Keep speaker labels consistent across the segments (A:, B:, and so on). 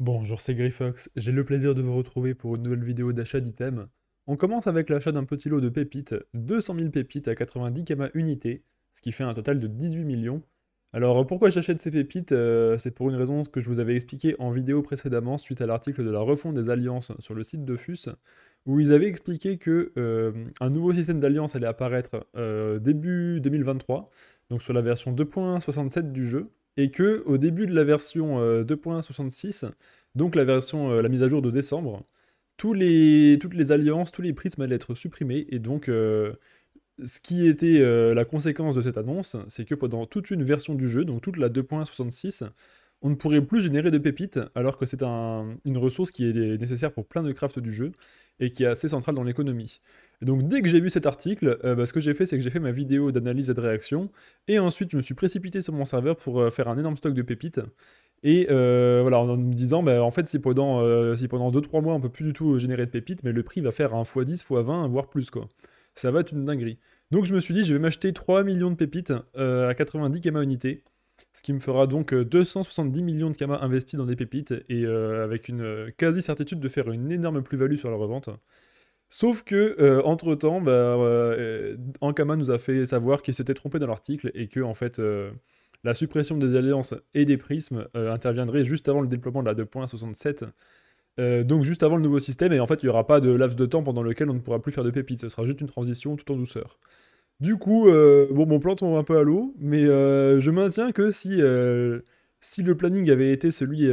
A: Bonjour, c'est Griffox. J'ai le plaisir de vous retrouver pour une nouvelle vidéo d'achat d'items. On commence avec l'achat d'un petit lot de pépites, 200 000 pépites à 90 km unités, ce qui fait un total de 18 millions. Alors pourquoi j'achète ces pépites euh, C'est pour une raison que je vous avais expliqué en vidéo précédemment suite à l'article de la refonte des alliances sur le site de FUS, où ils avaient expliqué que euh, un nouveau système d'alliance allait apparaître euh, début 2023, donc sur la version 2.67 du jeu, et que au début de la version 2.66, euh, donc la version, euh, la mise à jour de décembre, tous les, toutes les alliances, tous les prismes allaient être supprimés, et donc euh, ce qui était la conséquence de cette annonce, c'est que pendant toute une version du jeu, donc toute la 2.66, on ne pourrait plus générer de pépites, alors que c'est une ressource qui est nécessaire pour plein de crafts du jeu et qui est assez centrale dans l'économie. Donc dès que j'ai vu cet article, euh, bah, ce que j'ai fait, c'est que j'ai fait ma vidéo d'analyse et de réaction, et ensuite je me suis précipité sur mon serveur pour euh, faire un énorme stock de pépites. Et euh, voilà, en me disant, bah, en fait, si pendant, si 2-3 mois on peut plus du tout générer de pépites, mais le prix va faire un x10, x20, voire plus quoi. Ça va être une dinguerie. Donc je me suis dit, je vais m'acheter 3 millions de pépites à 90 km unités ce qui me fera donc 270 euh, millions de kamas investis dans des pépites et euh, avec une euh, quasi-certitude de faire une énorme plus-value sur la revente. Sauf que, entre-temps, Ankama bah, nous a fait savoir qu'il s'était trompé dans l'article et que, en fait, la suppression des alliances et des prismes interviendrait juste avant le déploiement de la 2.67. donc juste avant le nouveau système, et en fait il n'y aura pas de laps de temps pendant lequel on ne pourra plus faire de pépites, ce sera juste une transition tout en douceur. Du coup, euh, bon, mon plan tombe un peu à l'eau, mais euh, je maintiens que si, euh, si le planning avait été celui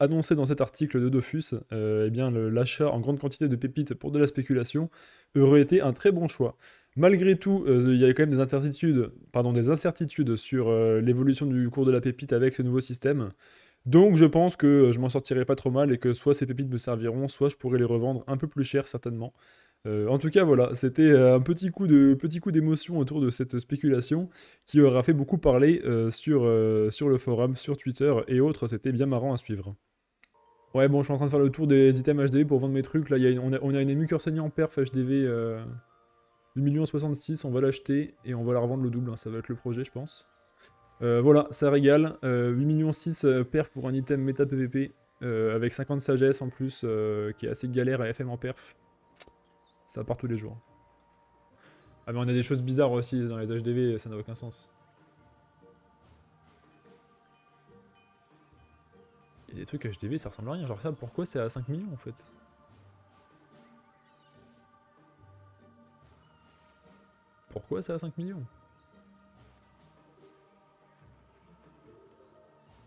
A: annoncé dans cet article de Dofus, eh bien l'achat en grande quantité de pépites pour de la spéculation aurait été un très bon choix. Malgré tout, il y a quand même des incertitudes, pardon, des incertitudes sur l'évolution du cours de la pépite avec ce nouveau système. Donc je pense que je m'en sortirai pas trop mal et que soit ces pépites me serviront, soit je pourrai les revendre un peu plus cher certainement. Euh, en tout cas, voilà, c'était euh, un petit coup de coup d'émotion autour de cette spéculation qui aura fait beaucoup parler euh, sur, sur le forum, sur Twitter et autres. C'était bien marrant à suivre. Ouais, bon, je suis en train de faire le tour des items HDV pour vendre mes trucs. Là, y a une, on, a, une ému en perf HDV euh, millions. On va l'acheter et on va la revendre le double. Hein. ça va être le projet, je pense. voilà, ça régale. 8 millions 6 perf pour un item méta PVP avec 50 sagesse en plus, qui est assez galère à FM en perf. Ça part tous les jours. Ah mais on a des choses bizarres aussi dans les HDV, ça n'a aucun sens. Il y a des trucs HDV, ça ressemble à rien. Genre ça, pourquoi c'est à 5 millions en fait Pourquoi c'est à 5 millions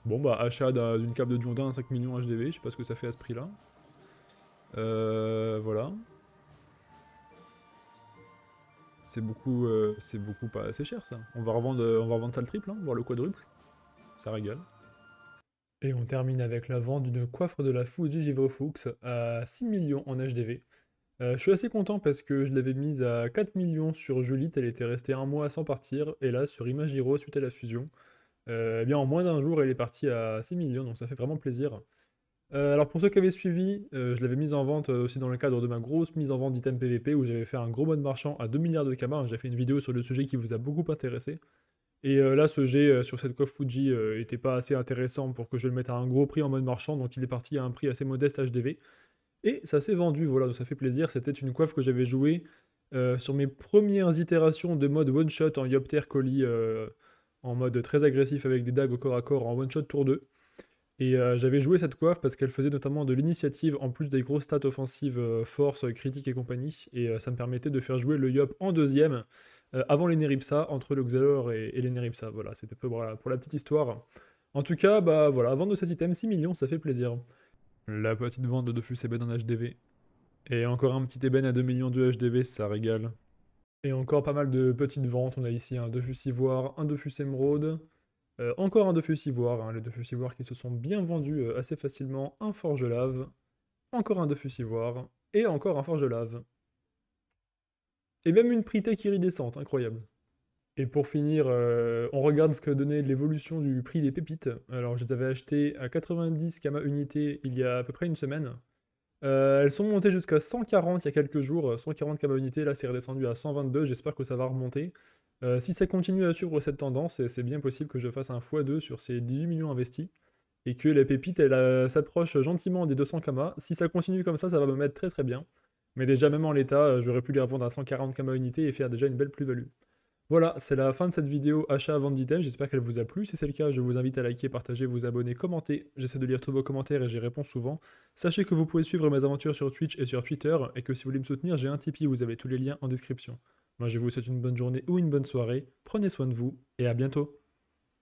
A: Bon bah achat d'une câble de Jondin à 5 millions HDV, je sais pas ce que ça fait à ce prix là. Euh, voilà c'est beaucoup, euh, c'est beaucoup pas assez cher ça. On va revendre, on va revendre ça le triple, voir hein, voire le quadruple. Ça régale. Et on termine avec la vente d'une coiffre de la Fuji Fuchs à 6 millions en HDV. Euh, je suis assez content parce que je l'avais mise à 4 millions sur Jolite, elle était restée un mois sans partir, et là sur Imagiro suite à la fusion, euh, eh bien en moins d'un jour elle est partie à 6 millions, donc ça fait vraiment plaisir. Euh, alors pour ceux qui avaient suivi, euh, je l'avais mise en vente euh, aussi dans le cadre de ma grosse mise en vente d'items PVP où j'avais fait un gros mode marchand à 2 milliards de kamas, J'ai fait une vidéo sur le sujet qui vous a beaucoup intéressé. Et là, ce jet sur cette coiffe Fuji n'était pas assez intéressant pour que je le mette à un gros prix en mode marchand, donc il est parti à un prix assez modeste HDV. Et ça s'est vendu, voilà, donc ça fait plaisir. C'était une coiffe que j'avais jouée sur mes premières itérations de mode one-shot en Yopter Colis, en mode très agressif avec des dagues au corps à corps en one-shot tour 2. Et euh, j'avais joué cette coiffe parce qu'elle faisait notamment de l'initiative en plus des grosses stats offensives, euh, force, critique et compagnie. Et euh, ça me permettait de faire jouer le Yop en deuxième avant les Neripsa, entre le Xalor et, les Neripsa. Voilà, c'était pour, pour, la petite histoire. En tout cas, bah voilà, vendre cet item 6 millions, ça fait plaisir. La petite vente de Defus Eben en HDV. Et encore un petit ébène à 2 millions de HDV, ça régale. Et encore pas mal de petites ventes. On a ici un Dofus Ivoire, un Dofus Émeraude. Euh, encore un Dofus Ivoire, hein, les Dofus Ivoire qui se sont bien vendus euh, assez facilement. Un Forge Lave, encore un feu Ivoire, et encore un Forge Lave. Et même une Pritech iridescente, incroyable. Et pour finir, euh, on regarde ce que donnait l'évolution du prix des pépites. Alors je les avais acheté à 90 Kama unités il y a à peu près une semaine. Euh, elles sont montées jusqu'à 140 il y a quelques jours, 140 km unités, là c'est redescendu à 122, j'espère que ça va remonter. Euh, si ça continue à suivre cette tendance, c'est bien possible que je fasse un x2 sur ces 18 millions investis, et que la pépites elle euh, s'approche gentiment des 200 km. Si ça continue comme ça, ça va me mettre très très bien. Mais déjà même en l'état, j'aurais pu les revendre à 140 km unité et faire déjà une belle plus-value. Voilà, c'est la fin de cette vidéo achat avant d'item, j'espère qu'elle vous a plu. Si c'est le cas, je vous invite à liker, partager, vous abonner, commenter. J'essaie de lire tous vos commentaires et j'y réponds souvent. Sachez que vous pouvez suivre mes aventures sur Twitch et sur Twitter, et que si vous voulez me soutenir, j'ai un Tipeee, vous avez tous les liens en description. Moi je vous souhaite une bonne journée ou une bonne soirée, prenez soin de vous, et à bientôt